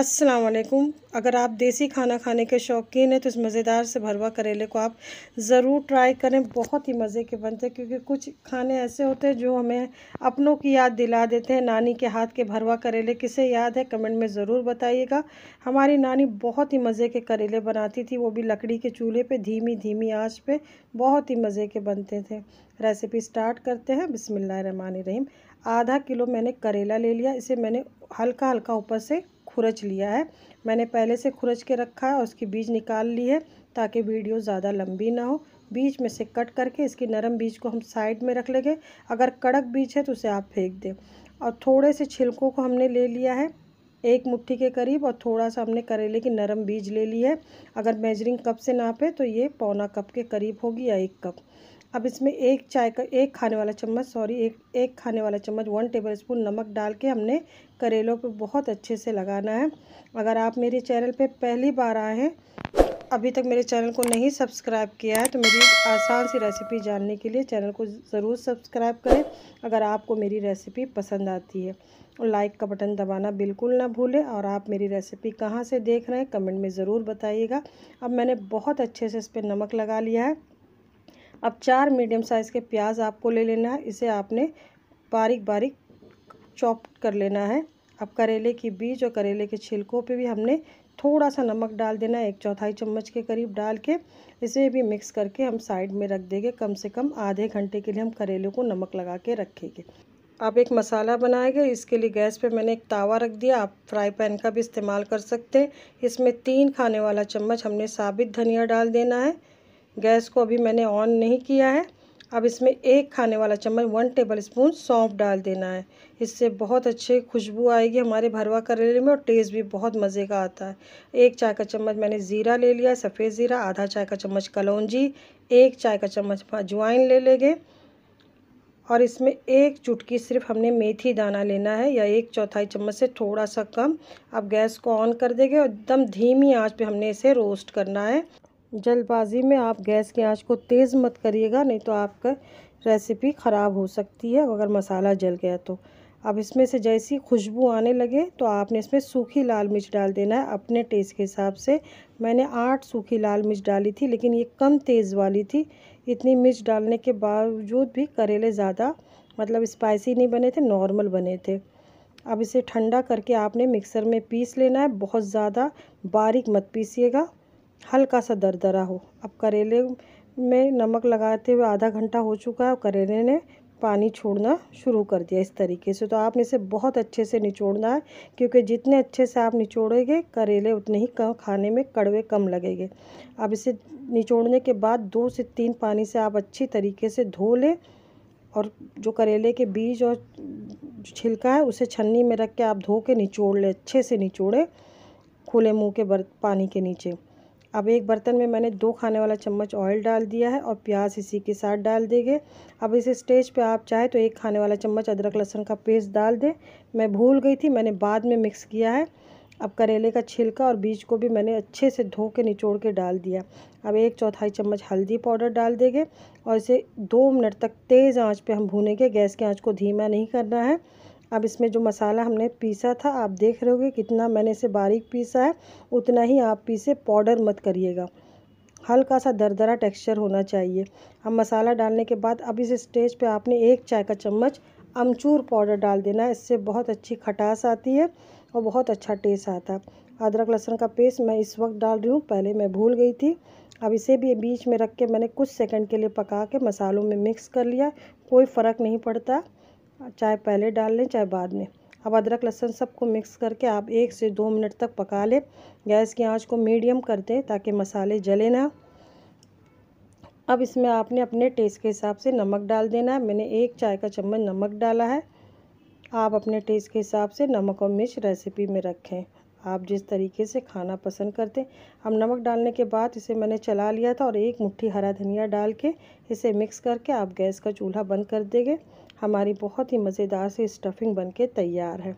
अस्सलाम वालेकुम अगर आप देसी खाना खाने के शौकीन हैं तो इस मज़ेदार से भरवा करेले को आप ज़रूर ट्राई करें बहुत ही मज़े के बनते हैं क्योंकि कुछ खाने ऐसे होते हैं जो हमें अपनों की याद दिला देते हैं नानी के हाथ के भरवा करेले किसे याद है कमेंट में ज़रूर बताइएगा हमारी नानी बहुत ही मज़े के करेले बनाती थी वो भी लकड़ी के चूल्हे पर धीमी धीमी आँच पर बहुत ही मज़े के बनते थे रेसिपी स्टार्ट करते हैं बिसमिल्लर रहीम आधा किलो मैंने करेला ले लिया इसे मैंने हल्का हल्का ऊपर से खुरच लिया है मैंने पहले से खुरच के रखा है और उसकी बीज निकाल ली है ताकि वीडियो ज़्यादा लंबी ना हो बीज में से कट करके इसकी नरम बीज को हम साइड में रख लेंगे अगर कड़क बीज है तो उसे आप फेंक दें और थोड़े से छिलकों को हमने ले लिया है एक मुट्ठी के करीब और थोड़ा सा हमने करेले की नरम बीज ले ली है अगर मेजरिंग कप से नापे तो ये पौना कप के करीब होगी या एक कप अब इसमें एक चाय का एक खाने वाला चम्मच सॉरी एक एक खाने वाला चम्मच वन टेबल स्पून नमक डाल के हमने करेलों को बहुत अच्छे से लगाना है अगर आप मेरे चैनल पे पहली बार आए हैं अभी तक मेरे चैनल को नहीं सब्सक्राइब किया है तो मेरी आसान सी रेसिपी जानने के लिए चैनल को ज़रूर सब्सक्राइब करें अगर आपको मेरी रेसिपी पसंद आती है और लाइक का बटन दबाना बिल्कुल ना भूलें और आप मेरी रेसिपी कहाँ से देख रहे हैं कमेंट में ज़रूर बताइएगा अब मैंने बहुत अच्छे से इस पर नमक लगा लिया है अब चार मीडियम साइज़ के प्याज आपको ले लेना है इसे आपने बारीक बारीक चॉप कर लेना है अब करेले की बीज और करेले के छिलकों पे भी हमने थोड़ा सा नमक डाल देना है एक चौथाई चम्मच के करीब डाल के इसे भी मिक्स करके हम साइड में रख देंगे कम से कम आधे घंटे के लिए हम करेले को नमक लगा के रखेंगे अब एक मसाला बनाएंगे इसके लिए गैस पे मैंने एक तावा रख दिया आप फ्राई पैन का भी इस्तेमाल कर सकते हैं इसमें तीन खाने वाला चम्मच हमने साबित धनिया डाल देना है गैस को अभी मैंने ऑन नहीं किया है अब इसमें एक खाने वाला चम्मच वन टेबल स्पून सौंफ डाल देना है इससे बहुत अच्छे खुशबू आएगी हमारे भरवा करेले में और टेस्ट भी बहुत मज़े का आता है एक चाय का चम्मच मैंने ज़ीरा ले लिया सफ़ेद ज़ीरा आधा चाय का चम्मच कलौजी एक चाय का चम्मच अजवाइन ले लेंगे और इसमें एक चुटकी सिर्फ हमने मेथी दाना लेना है या एक चौथाई चम्मच से थोड़ा सा कम अब गैस को ऑन कर देंगे और एकदम धीमी आंच पे हमने इसे रोस्ट करना है जल्दबाजी में आप गैस की आंच को तेज़ मत करिएगा नहीं तो आपका रेसिपी ख़राब हो सकती है अगर मसाला जल गया तो अब इसमें से जैसी खुशबू आने लगे तो आपने इसमें सूखी लाल मिर्च डाल देना है अपने टेस्ट के हिसाब से मैंने आठ सूखी लाल मिर्च डाली थी लेकिन ये कम तेज़ वाली थी इतनी मिर्च डालने के बावजूद भी करेले ज़्यादा मतलब स्पाइसी नहीं बने थे नॉर्मल बने थे अब इसे ठंडा करके आपने मिक्सर में पीस लेना है बहुत ज़्यादा बारीक मत पीसीएगा हल्का सा दरदरा हो अब करेले में नमक लगाते हुए आधा घंटा हो चुका है करेले ने पानी छोड़ना शुरू कर दिया इस तरीके से तो आपने इसे बहुत अच्छे से निचोड़ना है क्योंकि जितने अच्छे से आप निचोड़ेंगे करेले उतने ही कम खाने में कड़वे कम लगेंगे अब इसे निचोड़ने के बाद दो से तीन पानी से आप अच्छी तरीके से धो लें और जो करेले के बीज और छिलका है उसे छन्नी में रख के आप धो के निचोड़ लें अच्छे से निचोड़ें खुले मुँह के बर पानी के नीचे अब एक बर्तन में मैंने दो खाने वाला चम्मच ऑयल डाल दिया है और प्याज इसी के साथ डाल देंगे अब इसे स्टेज पे आप चाहे तो एक खाने वाला चम्मच अदरक लहसुन का पेस्ट डाल दें मैं भूल गई थी मैंने बाद में मिक्स किया है अब करेले का छिलका और बीज को भी मैंने अच्छे से धो के निचोड़ के डाल दिया अब एक चौथाई चम्मच हल्दी पाउडर डाल देंगे और इसे दो मिनट तक तेज़ आँच पर हम भूनेंगे गैस के आँच को धीमा नहीं करना है अब इसमें जो मसाला हमने पीसा था आप देख रहे होगे कितना मैंने इसे बारीक पीसा है उतना ही आप पीसे पाउडर मत करिएगा हल्का सा दरदरा टेक्सचर होना चाहिए अब मसाला डालने के बाद अब इस स्टेज पे आपने एक चाय का चम्मच अमचूर पाउडर डाल देना है इससे बहुत अच्छी खटास आती है और बहुत अच्छा टेस्ट आता है अदरक लहसुन का पेस्ट मैं इस वक्त डाल रही हूँ पहले मैं भूल गई थी अब इसे भी बीच में रख के मैंने कुछ सेकंड के लिए पका के मसालों में मिक्स कर लिया कोई फ़र्क नहीं पड़ता चाहे पहले डाल लें चाहे बाद में अब अदरक लहसुन सबको मिक्स करके आप एक से दो मिनट तक पका लें गैस की आंच को मीडियम कर दें ताकि मसाले जले ना अब इसमें आपने अपने टेस्ट के हिसाब से नमक डाल देना है मैंने एक चाय का चम्मच नमक डाला है आप अपने टेस्ट के हिसाब से नमक और मिर्च रेसिपी में रखें आप जिस तरीके से खाना पसंद करते अब नमक डालने के बाद इसे मैंने चला लिया था और एक मुट्ठी हरा धनिया डाल के इसे मिक्स करके आप गैस का चूल्हा बंद कर देंगे हमारी बहुत ही मज़ेदार सी स्टफिंग बनके तैयार है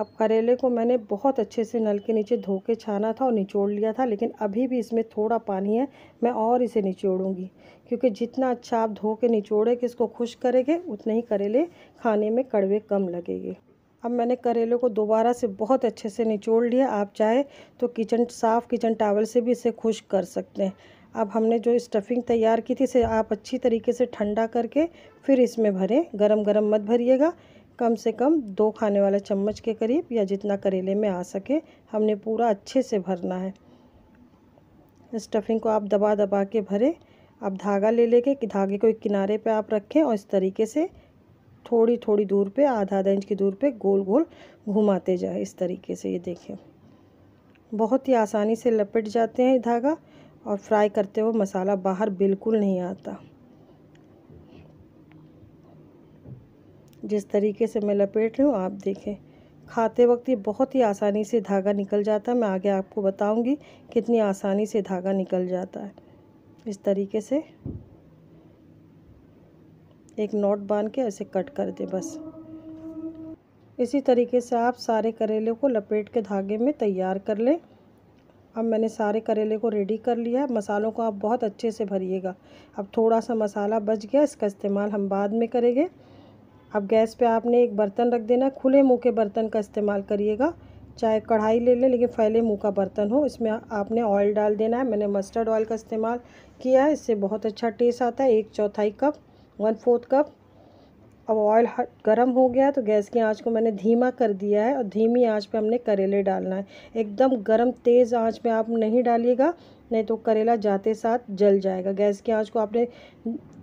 अब करेले को मैंने बहुत अच्छे से नल के नीचे धो के छाना था और निचोड़ लिया था लेकिन अभी भी इसमें थोड़ा पानी है मैं और इसे निचोड़ूंगी क्योंकि जितना अच्छा आप धो के निचोड़े कि इसको खुश करेंगे उतने ही करेले खाने में कड़वे कम लगेंगे अब मैंने करेले को दोबारा से बहुत अच्छे से निचोड़ लिया आप चाहे तो किचन साफ़ किचन टावल से भी इसे खुश कर सकते हैं अब हमने जो स्टफिंग तैयार की थी इसे आप अच्छी तरीके से ठंडा करके फिर इसमें भरें गरम गरम मत भरिएगा कम से कम दो खाने वाले चम्मच के करीब या जितना करेले में आ सके हमने पूरा अच्छे से भरना है स्टफिंग को आप दबा दबा के भरें आप धागा ले लेके धागे को एक किनारे पे आप रखें और इस तरीके से थोड़ी थोड़ी दूर पे आधा आधा इंच की दूर पे गोल गोल घुमाते जाए इस तरीके से ये देखें बहुत ही आसानी से लपेट जाते हैं धागा और फ्राई करते हुए मसाला बाहर बिल्कुल नहीं आता जिस तरीके से मैं लपेट रही हूँ आप देखें खाते वक्त ये बहुत ही आसानी से धागा निकल जाता है मैं आगे आपको बताऊंगी कितनी आसानी से धागा निकल जाता है इस तरीके से एक नोट बांध के ऐसे कट कर दें बस इसी तरीके से आप सारे करेले को लपेट के धागे में तैयार कर लें अब मैंने सारे करेले को रेडी कर लिया है मसालों को आप बहुत अच्छे से भरिएगा अब थोड़ा सा मसाला बच गया इसका इस्तेमाल हम बाद में करेंगे अब गैस पे आपने एक बर्तन रख देना खुले मुँह के बर्तन का इस्तेमाल करिएगा चाहे कढ़ाई ले लें लेकिन फैले मुँह का बर्तन हो इसमें आपने ऑयल डाल देना है मैंने मस्टर्ड ऑयल का इस्तेमाल किया है इससे बहुत अच्छा टेस्ट आता है एक चौथाई कप वन फोर्थ कप अब ऑयल गर्म हो गया है तो गैस की आंच को मैंने धीमा कर दिया है और धीमी आंच पे हमने करेले डालना है एकदम गर्म तेज़ आंच पे आप नहीं डालिएगा नहीं तो करेला जाते साथ जल जाएगा गैस की आंच को आपने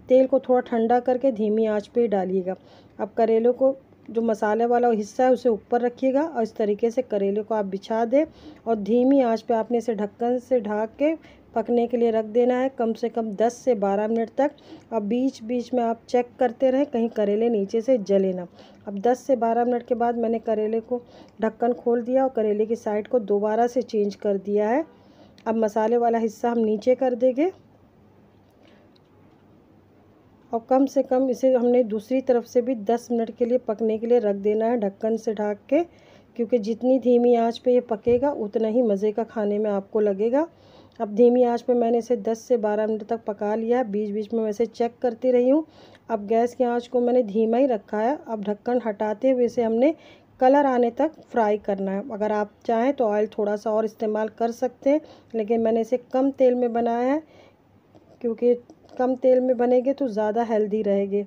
तेल को थोड़ा ठंडा करके धीमी आंच पे ही डालिएगा अब करेलों को जो मसाले वाला हिस्सा है उसे ऊपर रखिएगा और इस तरीके से करेले को आप बिछा दें और धीमी आँच पर आपने इसे ढक्कन से ढाक के पकने के लिए रख देना है कम से कम 10 से 12 मिनट तक अब बीच बीच में आप चेक करते रहें कहीं करेले नीचे से जले ना अब 10 से 12 मिनट के बाद मैंने करेले को ढक्कन खोल दिया और करेले की साइड को दोबारा से चेंज कर दिया है अब मसाले वाला हिस्सा हम नीचे कर देंगे और कम से कम इसे हमने दूसरी तरफ से भी दस मिनट के लिए पकने के लिए रख देना है ढक्कन से ढाक के क्योंकि जितनी धीमी आंच पे ये पकेगा उतना ही मज़े का खाने में आपको लगेगा अब धीमी आंच पे मैंने इसे 10 से 12 मिनट तक पका लिया बीच बीच में मैं इसे चेक करती रही हूँ अब गैस की आंच को मैंने धीमा ही रखा है अब ढक्कन हटाते हुए इसे हमने कलर आने तक फ्राई करना है अगर आप चाहें तो ऑयल थोड़ा सा और इस्तेमाल कर सकते हैं लेकिन मैंने इसे कम तेल में बनाया है क्योंकि कम तेल में बनेंगे तो ज़्यादा हेल्दी रहेंगे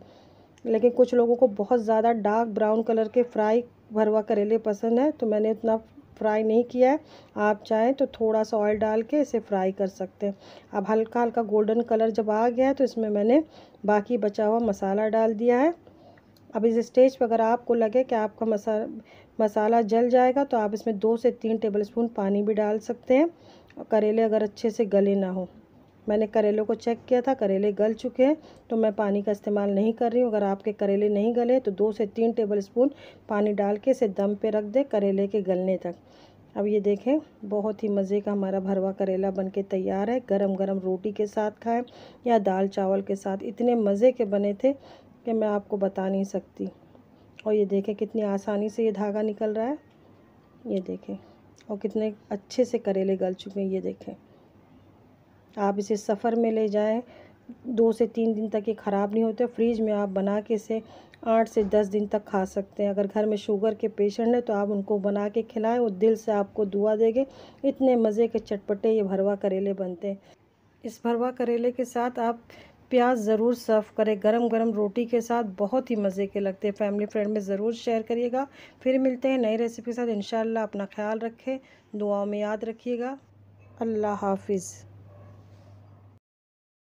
लेकिन कुछ लोगों को बहुत ज़्यादा डार्क ब्राउन कलर के फ्राई भरवा करेले पसंद है तो मैंने इतना फ्राई नहीं किया है आप चाहें तो थोड़ा सा ऑयल डाल के इसे फ्राई कर सकते हैं अब हल्का हल्का गोल्डन कलर जब आ गया है तो इसमें मैंने बाकी बचा हुआ मसाला डाल दिया है अब इस स्टेज पर अगर आपको लगे कि आपका मसा मसाला जल जाएगा तो आप इसमें दो से तीन टेबल पानी भी डाल सकते हैं करेले अगर अच्छे से गले ना हों मैंने करेलों को चेक किया था करेले गल चुके हैं तो मैं पानी का इस्तेमाल नहीं कर रही हूँ अगर आपके करेले नहीं गले तो दो से तीन टेबल स्पून पानी डाल के इसे दम पे रख दें करेले के गलने तक अब ये देखें बहुत ही मज़े का हमारा भरवा करेला बनके तैयार है गरम गरम रोटी के साथ खाएं या दाल चावल के साथ इतने मज़े के बने थे कि मैं आपको बता नहीं सकती और ये देखें कितनी आसानी से ये धागा निकल रहा है ये देखें और कितने अच्छे से करेले गल चुके हैं ये देखें आप इसे सफ़र में ले जाएं दो से तीन दिन तक ये ख़राब नहीं होते फ्रीज में आप बना के इसे आठ से दस दिन तक खा सकते हैं अगर घर में शुगर के पेशेंट हैं तो आप उनको बना के खिलाएं और दिल से आपको दुआ देंगे इतने मज़े के चटपटे ये भरवा करेले बनते हैं इस भरवा करेले के साथ आप प्याज ज़रूर सर्व करें गरम गरम रोटी के साथ बहुत ही मज़े के लगते हैं फैमिली फ्रेंड में ज़रूर शेयर करिएगा फिर मिलते हैं नई रेसिपी के साथ इन अपना ख्याल रखें दुआओं में याद रखिएगा अल्लाह हाफिज़